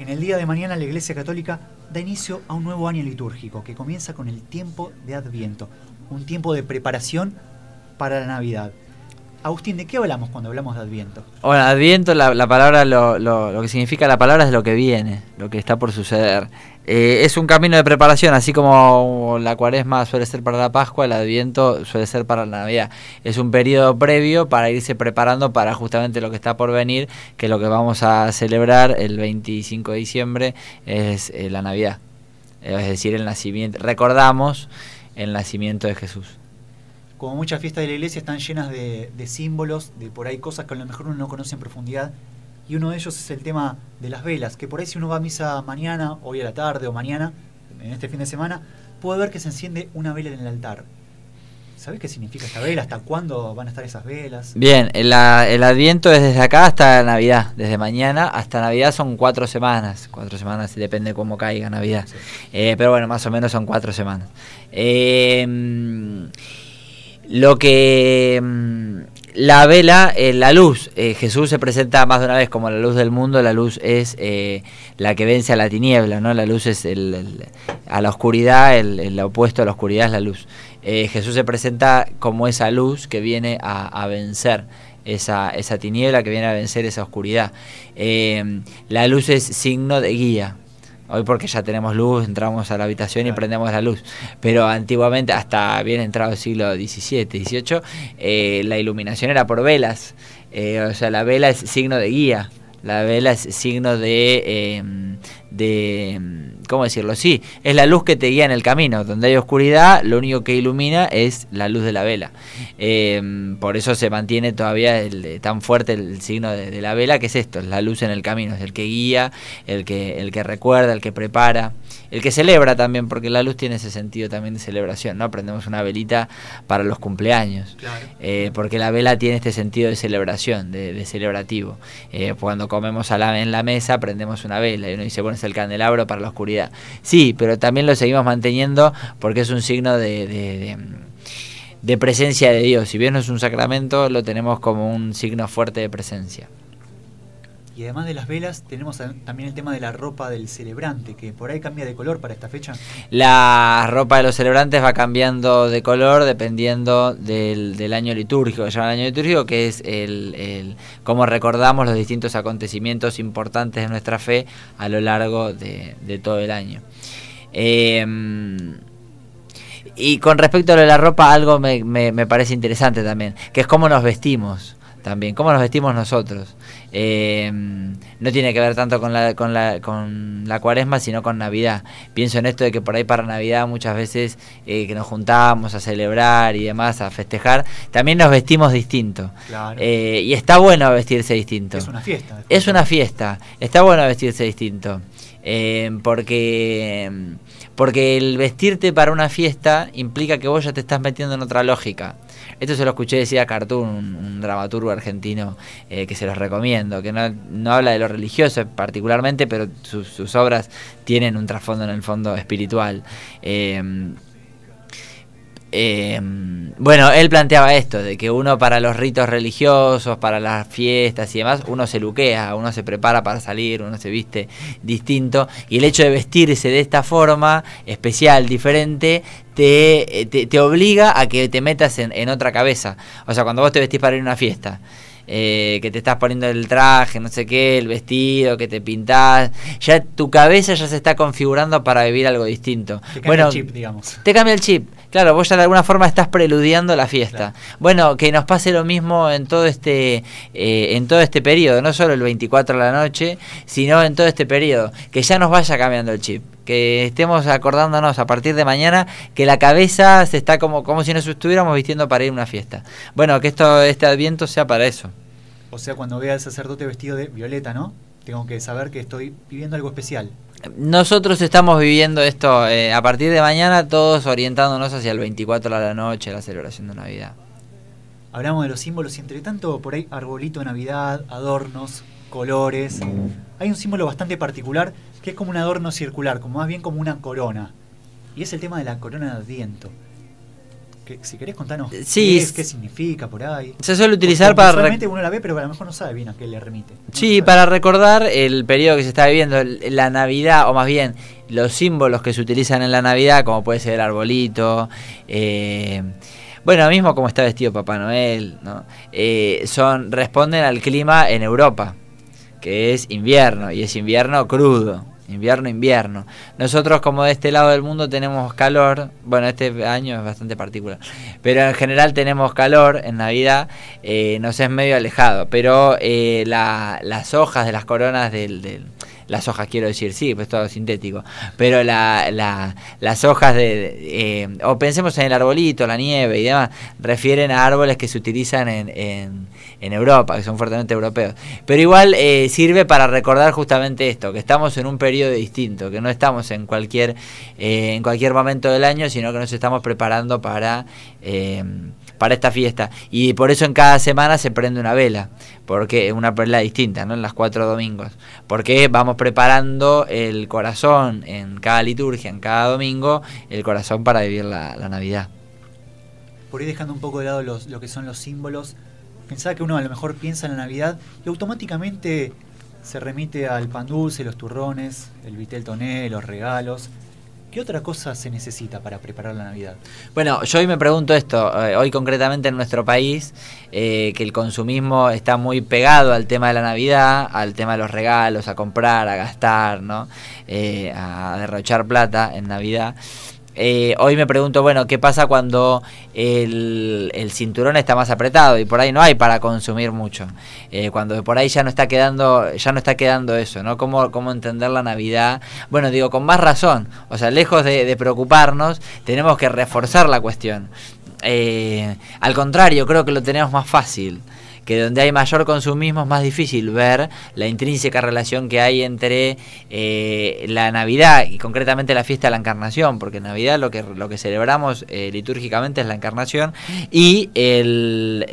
En el día de mañana la Iglesia Católica da inicio a un nuevo año litúrgico que comienza con el tiempo de Adviento, un tiempo de preparación para la Navidad. Agustín, ¿de qué hablamos cuando hablamos de Adviento? Bueno, Adviento, la, palabra, lo, que significa la palabra es lo que viene, lo que está por suceder. Eh, es un camino de preparación, así como la cuaresma suele ser para la Pascua, el Adviento suele ser para la Navidad. Es un periodo previo para irse preparando para justamente lo que está por venir, que lo que vamos a celebrar el 25 de diciembre es eh, la Navidad. Es decir, el nacimiento, recordamos el nacimiento de Jesús como muchas fiestas de la iglesia están llenas de, símbolos, de por ahí cosas que a lo mejor uno no conoce en profundidad. Y uno de ellos es el tema de las velas, que por ahí si uno va a misa mañana, hoy a la tarde o mañana, en este fin de semana, puede ver que se enciende una vela en el altar. ¿Sabes qué significa esta vela? ¿Hasta cuándo van a estar esas velas? Bien, el, Adviento es desde acá hasta Navidad. Desde mañana hasta Navidad son cuatro semanas. Cuatro semanas, depende cómo caiga Navidad. Eh, pero bueno, más o menos son cuatro semanas. Eh, lo que mm, la vela, la luz, eh, Jesús se presenta más de una vez como la luz del mundo, la luz es eh, la que vence a la tiniebla, ¿no? La luz es a la oscuridad, el, opuesto a la oscuridad es la luz. Eh, Jesús se presenta como esa luz que viene a, vencer esa, esa, tiniebla, que viene a vencer esa oscuridad. la luz es signo de guía, Hoy porque ya tenemos luz, entramos a la habitación y prendemos la luz. Pero antiguamente, hasta bien entrado el siglo XVII, XVIII, eh, la iluminación era por velas. Eh, o sea, la vela es signo de guía. La vela es signo de, em, de em, ¿cómo decirlo? Sí, es la luz que te guía en el camino. Donde hay oscuridad, lo único que ilumina es la luz de la vela. Em, por eso se mantiene todavía eh, tan fuerte el signo de, la vela, que es esto, es la luz en el camino, es el que guía, el que, recuerda, el que prepara, el que celebra también, porque la luz tiene ese sentido también de celebración, ¿no? Prendemos una velita para los cumpleaños, eh, porque la vela tiene este sentido de celebración, de, celebrativo. Eh, cuando comemos a en la mesa, prendemos una vela y uno dice, bueno, el candelabro para la oscuridad Sí, pero también lo seguimos manteniendo porque es un signo de, de presencia de Dios. Si bien no es un sacramento, lo tenemos como un signo fuerte de presencia. Y además de las velas, tenemos también el tema de la ropa del celebrante, que por ahí cambia de color para esta fecha. La ropa de los celebrantes va cambiando de color dependiendo del, año litúrgico, que el año litúrgico, que es el, cómo recordamos los distintos acontecimientos importantes de nuestra fe a lo largo de, todo el año. Em, y con respecto a lo de la ropa, algo me, me parece interesante también, que es cómo nos vestimos también, cómo nos vestimos nosotros. Em, no tiene que ver tanto con la, con, la, cuaresma, sino con Navidad. Pienso en esto de que por ahí para Navidad muchas veces eh, que nos juntamos a celebrar y demás, a festejar, también nos vestimos distinto. Eh, y está bueno vestirse distinto. Es una fiesta. Es una fiesta. Está bueno vestirse distinto. Em, porque, porque el vestirte para una fiesta implica que vos ya te estás metiendo en otra lógica. Esto se lo escuché decir a Cartoon, un, dramaturgo argentino eh, que se los recomiendo, que no, habla de lo religioso particularmente, pero sus obras tienen un trasfondo en el fondo espiritual. Em, em, bueno, él planteaba esto, de que uno para los ritos religiosos, para las fiestas y demás, uno se luquea, uno se prepara para salir, uno se viste distinto, y el hecho de vestirse de esta forma especial, diferente, eh, te, obliga a que te metas en, otra cabeza. O sea, cuando vos te vestís para ir a una fiesta, eh, que te estás poniendo el traje, no sé qué, el vestido, que te pintás, ya tu cabeza ya se está configurando para vivir algo distinto. Te cambia bueno, el chip, digamos. Te cambia el chip. Claro, vos ya de alguna forma estás preludiando la fiesta. Bueno, que nos pase lo mismo en todo este eh, en todo este periodo, no solo el 24 de la noche, sino en todo este periodo, que ya nos vaya cambiando el chip que estemos acordándonos a partir de mañana que la cabeza se está como, como si nos estuviéramos vistiendo para ir a una fiesta. Bueno, que esto, este adviento sea para eso. O sea, cuando vea al sacerdote vestido de violeta, ¿no? Tengo que saber que estoy viviendo algo especial. Nosotros estamos viviendo esto eh, a partir de mañana, todos orientándonos hacia el 24 de la noche, la celebración de Navidad. Hablamos de los símbolos y entre tanto por ahí arbolito de Navidad, adornos, colores. Hay un símbolo bastante particular que es como un adorno circular, como más bien como una corona. Y es el tema de la corona de viento. si querés contanos eh, qué, es, qué significa por ahí. Se suele utilizar para... Realmente uno la ve, pero a lo mejor no sabe bien a qué le remite. sí, para recordar el periodo que se está viviendo, la Navidad, o más bien los símbolos que se utilizan en la Navidad, como puede ser el arbolito, eh, bueno, mismo como está vestido Papá Noel, eh, son, responden al clima en Europa, que es invierno, y es invierno crudo invierno, invierno. Nosotros como de este lado del mundo tenemos calor, bueno, este año es bastante particular, pero en general tenemos calor en Navidad, eh, nos es medio alejado, pero eh, las hojas de las coronas del las hojas quiero decir, sí, pues todo sintético, pero las hojas de, eh, o pensemos en el arbolito, la nieve y demás, refieren a árboles que se utilizan en, Europa, que son fuertemente europeos. Pero igual eh, sirve para recordar justamente esto, que estamos en un periodo distinto, que no estamos en cualquier, eh, en cualquier momento del año, sino que nos estamos preparando para para esta fiesta. Y por eso en cada semana se prende una vela, porque una vela distinta, ¿no? En las cuatro domingos. Porque vamos preparando el corazón en cada liturgia, en cada domingo, el corazón para vivir la, Navidad. Por ir dejando un poco de lado los, lo que son los símbolos, pensaba que uno a lo mejor piensa en la Navidad y automáticamente se remite al pan dulce, los turrones, el vitel toné, los regalos, ¿Qué otra cosa se necesita para preparar la Navidad? Bueno, yo hoy me pregunto esto, eh, hoy concretamente en nuestro país, eh, que el consumismo está muy pegado al tema de la Navidad, al tema de los regalos, a comprar, a gastar, ¿no? Eh, a derrochar plata en Navidad. Eh, hoy me pregunto, bueno, ¿qué pasa cuando el, el, cinturón está más apretado y por ahí no hay para consumir mucho? Eh, cuando por ahí ya no está quedando, ya no está quedando eso, ¿no? ¿Cómo, entender la Navidad? Bueno, digo, con más razón, o sea, lejos de, de preocuparnos, tenemos que reforzar la cuestión. Eh, al contrario, creo que lo tenemos más fácil que donde hay mayor consumismo es más difícil ver la intrínseca relación que hay entre eh, la Navidad y concretamente la fiesta de la Encarnación, porque en Navidad lo que, lo que celebramos eh, litúrgicamente es la Encarnación y el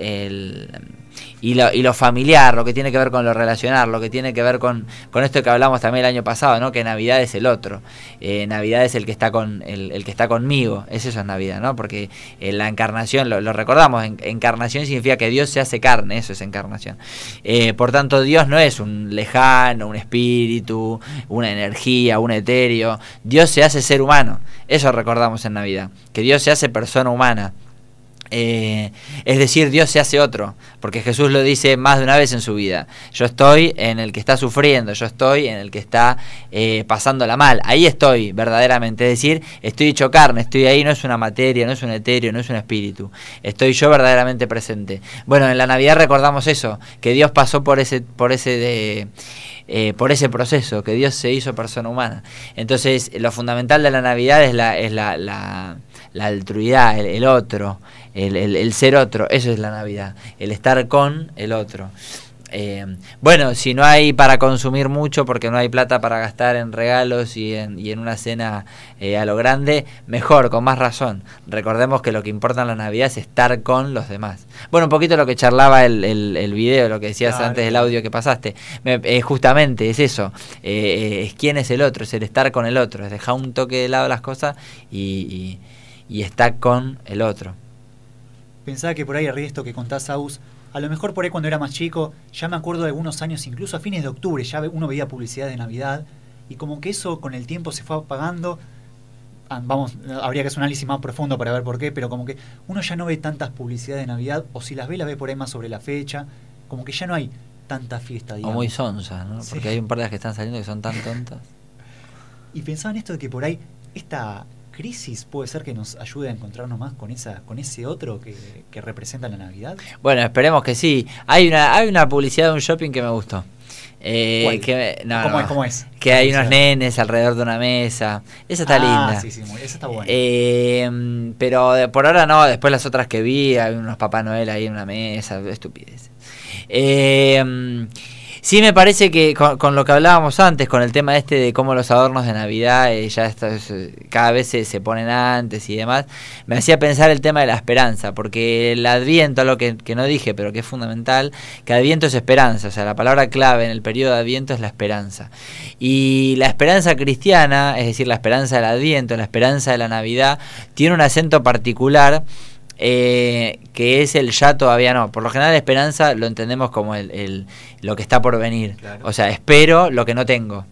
y lo, familiar, lo que tiene que ver con lo relacionar, lo que tiene que ver con, con esto que hablamos también el año pasado, ¿no? Que Navidad es el otro. Eh, Navidad es el que está con, el, que está conmigo. eso es Navidad, ¿no? Porque en eh, la encarnación, lo, recordamos, encarnación significa que Dios se hace carne, eso es encarnación. Eh, por tanto, Dios no es un lejano, un espíritu, una energía, un etéreo. Dios se hace ser humano. Eso recordamos en Navidad. Que Dios se hace persona humana. Eh, es decir, Dios se hace otro, porque Jesús lo dice más de una vez en su vida. Yo estoy en el que está sufriendo, yo estoy en el que está eh, la mal, ahí estoy verdaderamente. Es decir, estoy hecho carne, estoy ahí, no es una materia, no es un etéreo, no es un espíritu. Estoy yo verdaderamente presente. Bueno, en la Navidad recordamos eso, que Dios pasó por ese, por ese de. Eh, por ese proceso, que Dios se hizo persona humana. Entonces, lo fundamental de la Navidad es la, es la, la, altruidad, el otro, el, el, ser otro, eso es la Navidad, el estar con el otro. Eh, bueno, si no hay para consumir mucho porque no hay plata para gastar en regalos y en, y en una cena eh, a lo grande, mejor, con más razón. Recordemos que lo que importa en la Navidad es estar con los demás. Bueno, un poquito lo que charlaba el, el, video, lo que decías antes del audio que pasaste. Me, eh, justamente es eso, es quién es el otro, es el estar con el otro, es dejar un toque de lado las cosas y, y, y estar con el otro. Pensaba que por ahí arriba esto que contás, Aus, a lo mejor por ahí cuando era más chico, ya me acuerdo de algunos años, incluso a fines de octubre, ya uno veía publicidad de Navidad, y como que eso con el tiempo se fue apagando, ah, vamos, habría que hacer un análisis más profundo para ver por qué, pero como que uno ya no ve tantas publicidades de Navidad, o si las ve, las ve por ahí más sobre la fecha, como que ya no hay tanta fiesta, digamos. O muy sonza, ¿no? Porque hay un par de las que están saliendo que son tan tontas. Y pensaba en esto de que por ahí esta, crisis puede ser que nos ayude a encontrarnos más con esa con ese otro que, representa la Navidad? Bueno, esperemos que sí. Hay una, hay una publicidad de un shopping que me gustó. Eh, ¿Cómo, es, ¿Cómo, es, Que hay unos nenes alrededor de una mesa. Esa está ah, linda. Sí, sí, esa está buena. Eh, pero por ahora no, después las otras que vi, hay unos Papá Noel ahí en una mesa, estupidez. Eh, Sí, me parece que con, lo que hablábamos antes, con el tema este de cómo los adornos de Navidad eh, ya eh, cada vez se, ponen antes y demás, me hacía pensar el tema de la esperanza, porque el Adviento, lo que, que, no dije, pero que es fundamental, que Adviento es esperanza, o sea, la palabra clave en el periodo de Adviento es la esperanza. Y la esperanza cristiana, es decir, la esperanza del Adviento, la esperanza de la Navidad, tiene un acento particular eh, que es el ya todavía no. Por lo general la esperanza lo entendemos como el, lo que está por venir. O sea, espero lo que no tengo.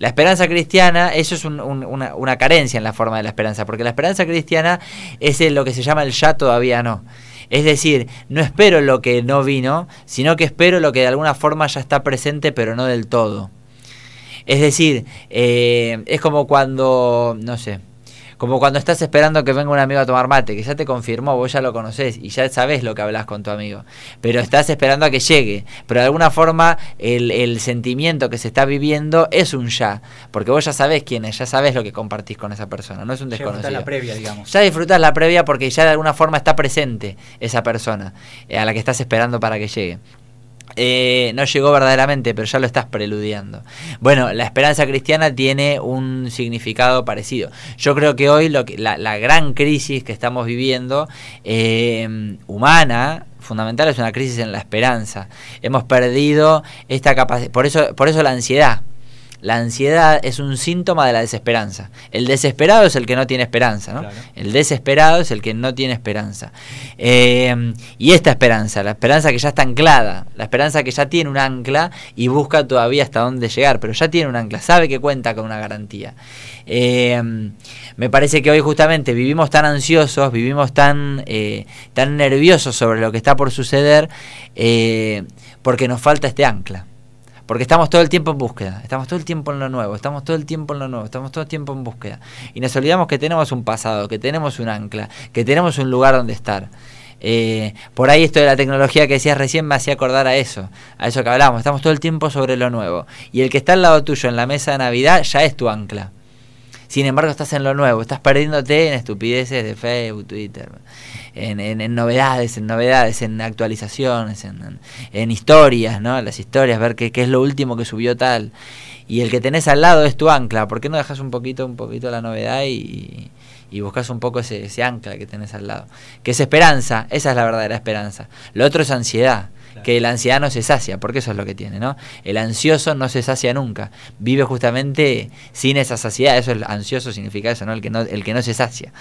La esperanza cristiana, eso es una, carencia en la forma de la esperanza, porque la esperanza cristiana es lo que se llama el ya todavía no. Es decir, no espero lo que no vino, sino que espero lo que de alguna forma ya está presente, pero no del todo. Es decir, eh, es como cuando, no sé, como cuando estás esperando que venga un amigo a tomar mate, que ya te confirmó, vos ya lo conocés y ya sabés lo que hablas con tu amigo. Pero estás esperando a que llegue. Pero de alguna forma el, el sentimiento que se está viviendo es un ya. Porque vos ya sabés quién es, ya sabés lo que compartís con esa persona. No es un desconocido. Ya disfrutas la previa, digamos. Ya disfrutás la previa porque ya de alguna forma está presente esa persona eh, a la que estás esperando para que llegue. Eh, no llegó verdaderamente, pero ya lo estás preludiando. Bueno, la esperanza cristiana tiene un significado parecido. Yo creo que hoy lo que, la, gran crisis que estamos viviendo, eh, humana, fundamental, es una crisis en la esperanza. Hemos perdido esta capacidad, por eso, por eso la ansiedad la ansiedad es un síntoma de la desesperanza. El desesperado es el que no tiene esperanza, ¿no? El desesperado es el que no tiene esperanza. Eh, y esta esperanza, la esperanza que ya está anclada, la esperanza que ya tiene un ancla y busca todavía hasta dónde llegar, pero ya tiene un ancla, sabe que cuenta con una garantía. Eh, me parece que hoy justamente vivimos tan ansiosos, vivimos tan, eh, tan nerviosos sobre lo que está por suceder, porque nos falta este ancla. Porque estamos todo el tiempo en búsqueda, estamos todo el tiempo en lo nuevo, estamos todo el tiempo en lo nuevo, estamos todo el tiempo en búsqueda. Y nos olvidamos que tenemos un pasado, que tenemos un ancla, que tenemos un lugar donde estar. Eh, por ahí esto de la tecnología que decías recién me hacía acordar a eso, a eso que hablábamos. Estamos todo el tiempo sobre lo nuevo. Y el que está al lado tuyo en la mesa de Navidad ya es tu ancla. Sin embargo, estás en lo nuevo, estás perdiéndote en estupideces de Facebook, Twitter en, en, novedades, en novedades, en actualizaciones, en, en, historias, ¿no? Las historias, ver qué, es lo último que subió tal. Y el que tenés al lado es tu ancla, porque no dejas un poquito, un poquito la novedad y, y buscas un poco ese, ese ancla que tenés al lado? Que es esperanza, esa es la verdadera esperanza. Lo otro es ansiedad que el no se sacia, porque eso es lo que tiene, ¿no? El ansioso no se sacia nunca, vive justamente sin esa saciedad, eso es ansioso significa eso, ¿no? El que no, el que no se sacia.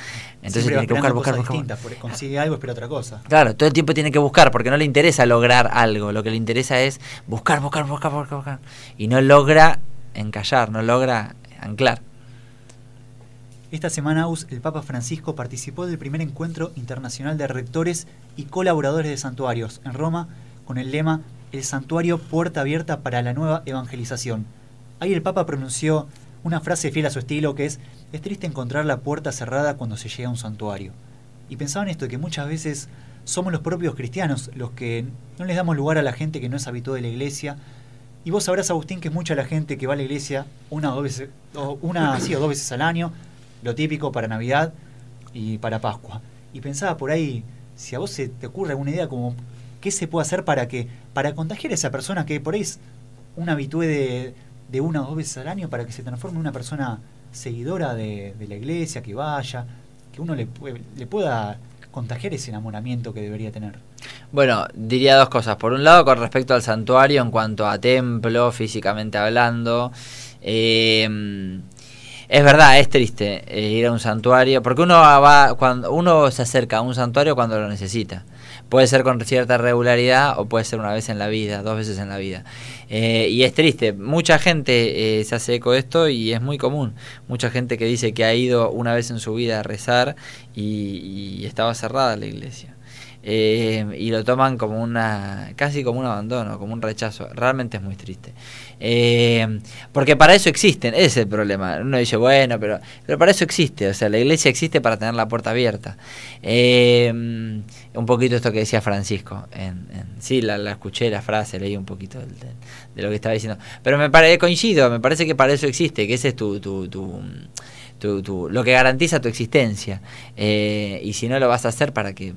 Entonces tiene que buscar, buscar, buscar. consigue algo, espera otra cosa. Claro, todo el tiempo tiene que buscar, porque no le interesa lograr algo, lo que le interesa es buscar, buscar, buscar, buscar, buscar. Y no logra encallar, no logra anclar. Esta semana, el Papa Francisco participó del primer encuentro internacional de rectores y colaboradores de santuarios en Roma con el lema El santuario puerta abierta para la nueva evangelización. Ahí el Papa pronunció una frase fiel a su estilo que es Es triste encontrar la puerta cerrada cuando se llega a un santuario. Y pensaba en esto, que muchas veces somos los propios cristianos los que no les damos lugar a la gente que no es habitual de la iglesia. Y vos sabrás, Agustín, que es mucha la gente que va a la iglesia una o dos veces, una, o dos veces al año, lo típico para Navidad y para Pascua. Y pensaba por ahí, si a vos se te ocurre alguna idea como ¿Qué se puede hacer para que para contagiar a esa persona que por ahí es una habitué de, de una o dos veces al año para que se transforme en una persona seguidora de, la iglesia, que vaya, que uno le, le pueda contagiar ese enamoramiento que debería tener? Bueno, diría dos cosas. Por un lado, con respecto al santuario, en cuanto a templo, físicamente hablando, em, es verdad, es triste eh, ir a un santuario, porque uno va cuando uno se acerca a un santuario cuando lo necesita. Puede ser con cierta regularidad o puede ser una vez en la vida, dos veces en la vida. Eh, y es triste, mucha gente eh, se hace eco de esto y es muy común. Mucha gente que dice que ha ido una vez en su vida a rezar y estaba cerrada la iglesia. Eh, y lo toman como una casi como un abandono, como un rechazo. Realmente es muy triste. Eh, porque para eso existen, ese es el problema. Uno dice, bueno, pero, pero para eso existe, o sea, la iglesia existe para tener la puerta abierta. Eh, un poquito esto que decía Francisco, en, en, sí, la, la, escuché la frase, leí un poquito de, lo que estaba diciendo, pero me parece coincido, me parece que para eso existe, que ese es tu, tu lo que garantiza tu existencia. Eh, y si no lo vas a hacer, ¿para qué?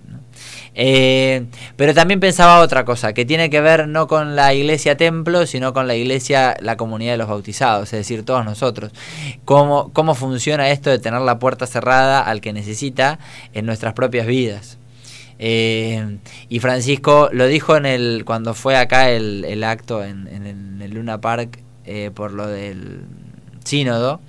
Eh, pero también pensaba otra cosa, que tiene que ver no con la iglesia templo, sino con la iglesia, la comunidad de los bautizados, es decir, todos nosotros. ¿Cómo, cómo funciona esto de tener la puerta cerrada al que necesita en nuestras propias vidas? Eh, y Francisco lo dijo en el cuando fue acá el, acto en, el Luna Park por lo del sínodo.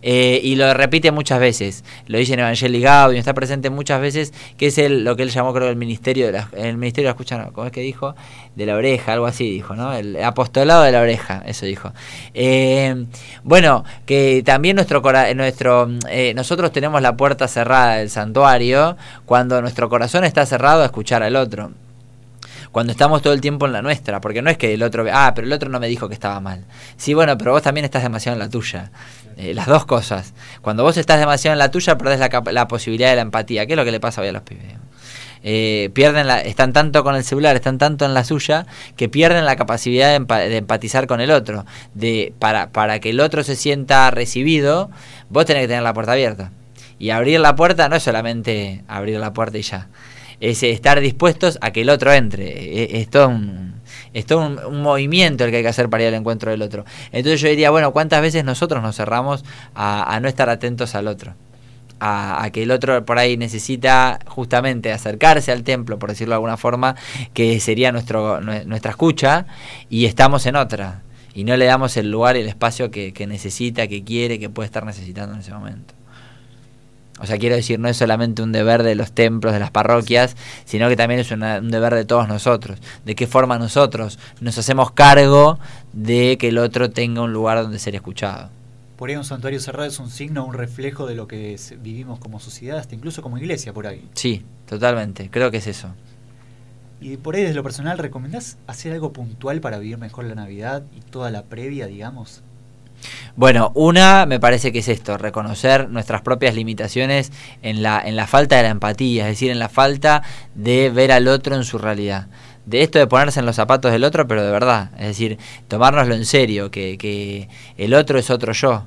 Eh, y lo repite muchas veces, lo dice en ligado y está presente muchas veces, que es el, lo que él llamó, creo, el ministerio de la, el ministerio de escucha, ¿cómo es que dijo? De la oreja, algo así dijo, ¿no? El apostolado de la oreja, eso dijo. Eh, bueno, que también nuestro, nuestro eh, nosotros tenemos la puerta cerrada del santuario cuando nuestro corazón está cerrado a escuchar al otro cuando estamos todo el tiempo en la nuestra, porque no es que el otro, ah, pero el otro no me dijo que estaba mal. Sí, bueno, pero vos también estás demasiado en la tuya. Eh, las dos cosas. Cuando vos estás demasiado en la tuya, perdés la, la posibilidad de la empatía, que es lo que le pasa hoy a los pibes. Eh, pierden la, están tanto con el celular, están tanto en la suya, que pierden la capacidad de, de empatizar con el otro. De, para, para que el otro se sienta recibido, vos tenés que tener la puerta abierta. Y abrir la puerta no es solamente abrir la puerta y ya es estar dispuestos a que el otro entre. Es, e-, es todo, un, movimiento el que hay que hacer para ir al encuentro del otro. Entonces yo diría, bueno, ¿cuántas veces nosotros nos cerramos a, no estar atentos al otro? A, que el otro por ahí necesita justamente acercarse al templo, por decirlo de alguna forma, que sería nuestro, nuestra escucha, y estamos en otra, y no le damos el lugar y el espacio que necesita, que quiere, que puede estar necesitando en ese momento. O sea, quiero decir, no es solamente un deber de los templos, de las parroquias, sino que también es un deber de todos nosotros. ¿De qué forma nosotros nos hacemos cargo de que el otro tenga un lugar donde ser escuchado? Por ahí un santuario cerrado es un signo, un reflejo de lo que vivimos como sociedad, hasta incluso como iglesia por ahí. Sí, totalmente, creo que es eso. Y por ahí desde lo personal, ¿recomendás hacer algo puntual para vivir mejor la Navidad y toda la previa, digamos? Bueno, una me parece que es esto, reconocer nuestras propias limitaciones en la, en la falta de la empatía, es decir, en la falta de ver al otro en su realidad de esto de ponerse en los zapatos del otro, pero de verdad. Es decir, tomárnoslo en serio, que, que el otro es otro yo.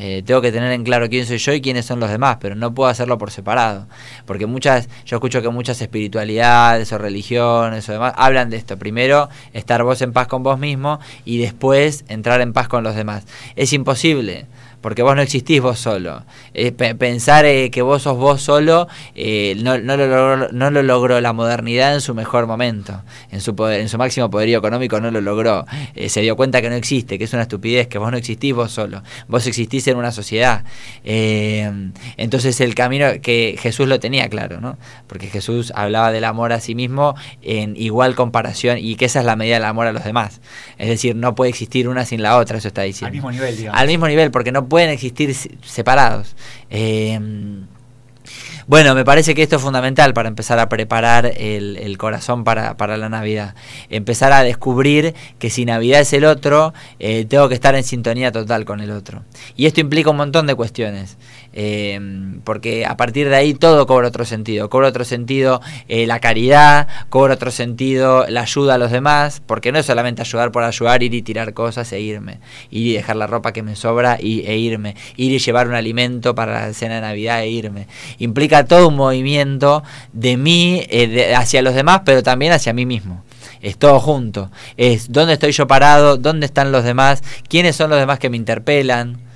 Eh, tengo que tener en claro quién soy yo y quiénes son los demás, pero no puedo hacerlo por separado. Porque muchas, yo escucho que muchas espiritualidades o religiones o demás hablan de esto. Primero, estar vos en paz con vos mismo y después entrar en paz con los demás. Es imposible porque vos no existís vos solo. Eh, pensar eh, que vos sos vos solo eh, no, lo logró, no lo logró la modernidad en su mejor momento, en su, en su máximo poderío económico no lo logró. se dio cuenta que no existe, que es una estupidez, que vos no existís vos solo, vos existís en una sociedad. entonces el camino que Jesús lo tenía claro, ¿no? porque Jesús hablaba del amor a sí mismo en igual comparación y que esa es la medida del amor a los demás. Es decir, no puede existir una sin la otra, eso está diciendo. Al mismo nivel, digamos. Al mismo nivel, porque no pueden existir separados. Em, bueno, me parece que esto es fundamental para empezar a preparar el, corazón para, la Navidad. Empezar a descubrir que si Navidad es el otro, eh, tengo que estar en sintonía total con el otro. Y esto implica un montón de cuestiones. Em, porque a partir de ahí todo cobra otro sentido, cobra otro sentido eh, la caridad, cobra otro sentido la ayuda a los demás, porque no es solamente ayudar por ayudar, ir y tirar cosas e irme, ir y dejar la ropa que me sobra e irme, ir y llevar un alimento para la cena de Navidad e irme. Implica todo un movimiento de mí eh, hacia los demás, pero también hacia mí mismo es todo junto. Es dónde estoy yo parado, dónde están los demás, quiénes son los demás que me interpelan,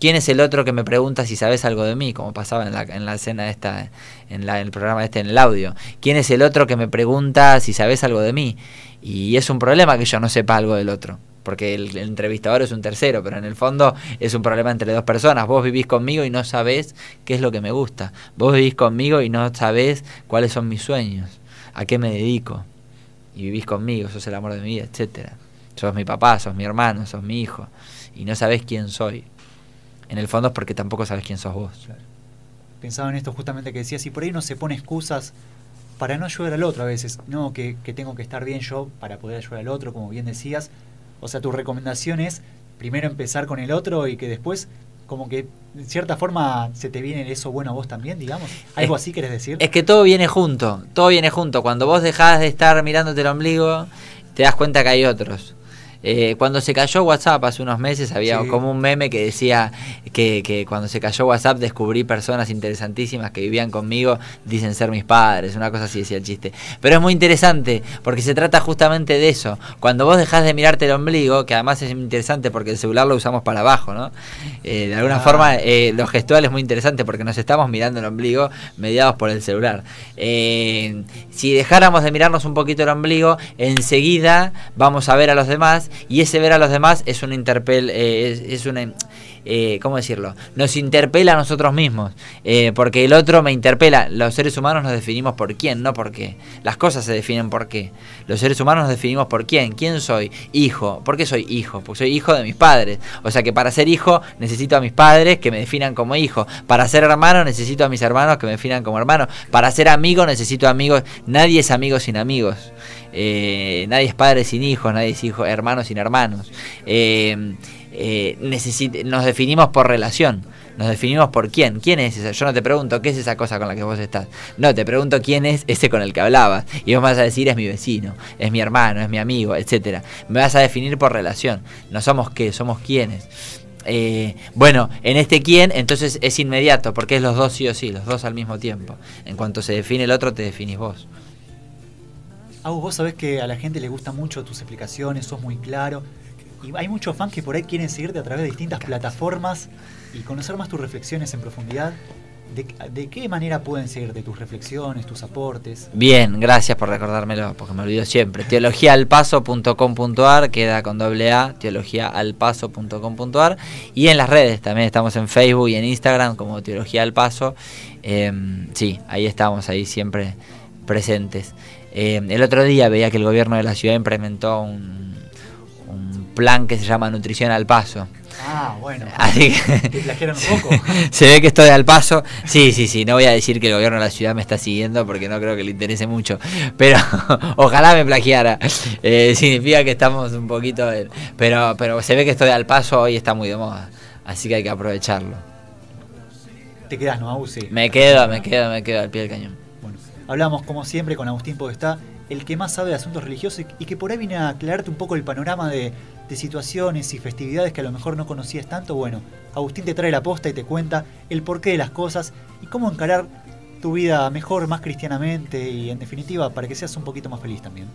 ¿Quién es el otro que me pregunta si sabes algo de mí? Como pasaba en la, en la escena esta, en, el programa este, en el audio. ¿Quién es el otro que me pregunta si sabes algo de mí? Y es un problema que yo no sepa algo del otro porque el, entrevistador es un tercero, pero en el fondo es un problema entre dos personas. Vos vivís conmigo y no sabés qué es lo que me gusta. Vos vivís conmigo y no sabés cuáles son mis sueños, a qué me dedico. Y vivís conmigo, sos el amor de mi vida, etcétera. Sos mi papá, sos mi hermano, sos mi hijo y no sabés quién soy en el fondo es porque tampoco sabes quién sos vos. Pensaba en esto justamente que decías, y por ahí no se pone excusas para no ayudar al otro a veces, no, que, tengo que estar bien yo para poder ayudar al otro, como bien decías. O sea, tu recomendación es primero empezar con el otro y que después como que de cierta forma se te viene eso bueno a vos también, digamos. ¿Algo así quieres decir? Es que todo viene junto, todo viene junto. Cuando vos dejás de estar mirándote el ombligo, te das cuenta que hay otros. Eh, cuando se cayó WhatsApp hace unos meses había como un meme que decía que, cuando se cayó WhatsApp descubrí personas interesantísimas que vivían conmigo, dicen ser mis padres, una cosa así decía el chiste. Pero es muy interesante porque se trata justamente de eso. Cuando vos dejás de mirarte el ombligo, que además es interesante porque el celular lo usamos para abajo, ¿no? Eh, de alguna ah. forma eh, lo gestual es muy interesante porque nos estamos mirando el ombligo mediados por el celular. si dejáramos de mirarnos un poquito el ombligo, enseguida vamos a ver a los demás y ese ver a los demás es un interpel, eh, es, eh, ¿cómo decirlo? Nos interpela a nosotros mismos, eh, porque el otro me interpela. Los seres humanos nos definimos por quién, no por qué. Las cosas se definen por qué. Los seres humanos nos definimos por quién. ¿Quién soy? Hijo. ¿Por qué soy hijo? Porque soy hijo de mis padres. O sea que para ser hijo necesito a mis padres que me definan como hijo. Para ser hermano necesito a mis hermanos que me definan como hermano. Para ser amigo necesito amigos. Nadie es amigo sin amigos. Eh, nadie es padre sin hijos, nadie es hijo, hermano sin hermanos. Eh, eh, nos definimos por relación, nos definimos por quién. ¿Quién es esa? Yo no te pregunto qué es esa cosa con la que vos estás. No, te pregunto quién es ese con el que hablabas. Y vos me vas a decir es mi vecino, es mi hermano, es mi amigo, etc. Me vas a definir por relación. No somos qué, somos quiénes. bueno, en este quién, entonces es inmediato, porque es los dos sí o sí, los dos al mismo tiempo. En cuanto se define el otro, te definís vos. Ah, vos sabés que a la gente le gusta mucho tus explicaciones, sos muy claro. Y hay muchos fans que por ahí quieren seguirte a través de distintas plataformas y conocer más tus reflexiones en profundidad. ¿De, qué manera pueden seguirte tus reflexiones, tus aportes? Bien, gracias por recordármelo, porque me olvido siempre. Teologiaalpaso.com.ar, queda con doble A, teologiaalpaso.com.ar. Y en las redes también estamos en Facebook y en Instagram como Teología al Paso. Em, sí, ahí estamos, ahí siempre presentes. Eh, el otro día veía que el gobierno de la ciudad implementó un, plan que se llama Nutrición al Paso. Ah, bueno. Así que. un poco. Se ve que estoy al paso. Sí, sí, sí. No voy a decir que el gobierno de la ciudad me está siguiendo porque no creo que le interese mucho. Pero ojalá me plagiara. Eh, significa que estamos un poquito. pero, pero se ve que estoy al paso hoy está muy de moda. Así que hay que aprovecharlo. Te quedas, ¿no? Me quedo, me quedo, me quedo al pie del cañón. Hablamos, como siempre, con Agustín Podestá, el que más sabe de asuntos religiosos y que por ahí viene a aclararte un poco el panorama de, situaciones y festividades que a lo mejor no conocías tanto. Bueno, Agustín te trae la posta y te cuenta el porqué de las cosas y cómo encarar tu vida mejor, más cristianamente y en definitiva para que seas un poquito más feliz también.